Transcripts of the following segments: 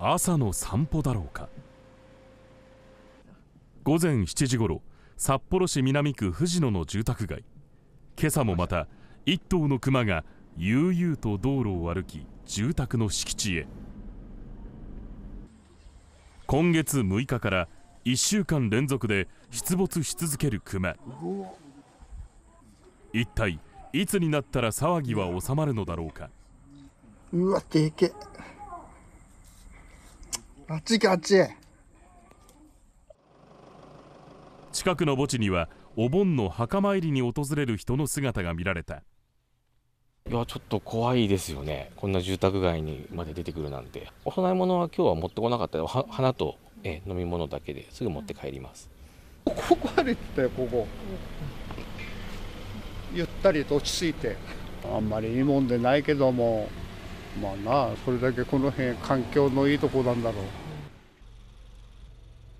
朝の散歩だろうか午前7時ごろ札幌市南区藤野の住宅街今朝もまた1頭のクマが悠々と道路を歩き住宅の敷地へ今月6日から1週間連続で出没し続けるクマ一体いつになったら騒ぎは収まるのだろうかうわでけあっち行けあっち近くの墓地にはお盆の墓参りに訪れる人の姿が見られたいやちょっと怖いですよねこんな住宅街にまで出てくるなんてお供え物は今日は持ってこなかった花とえ飲み物だけですぐ持って帰りますここ歩いてたよここゆったりと落ち着いてあんまりいいもんでないけどもまあなあそれだけこの辺環境のいいとこなんだろう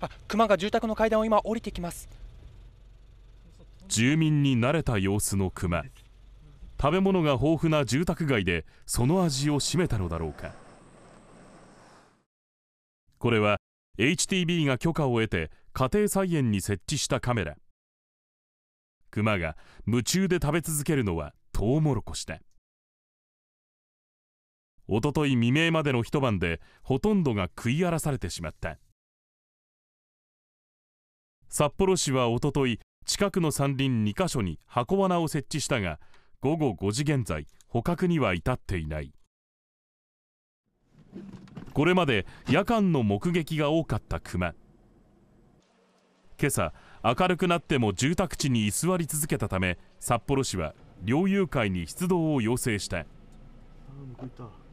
あ熊が住宅の階段を今降りてきます住民に慣れた様子の熊食べ物が豊富な住宅街でその味を占めたのだろうかこれは HTB が許可を得て家庭菜園に設置したカメラ熊が夢中で食べ続けるのはトウモロコシだおととい未明までの一晩でほとんどが食い荒らされてしまった札幌市はおととい近くの山林2カ所に箱罠を設置したが午後5時現在捕獲には至っていないこれまで夜間の目撃が多かったクマ今朝明るくなっても住宅地に居座り続けたため札幌市は猟友会に出動を要請した。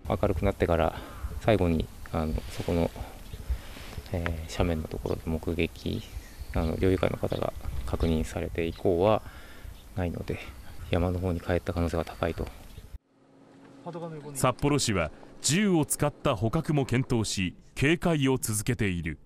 明るくなってから最後にあのそこの、えー、斜面のところで目撃あの猟友会の方が確認されて以降はないので山の方に帰った可能性が高いと札幌市は銃を使った捕獲も検討し警戒を続けている。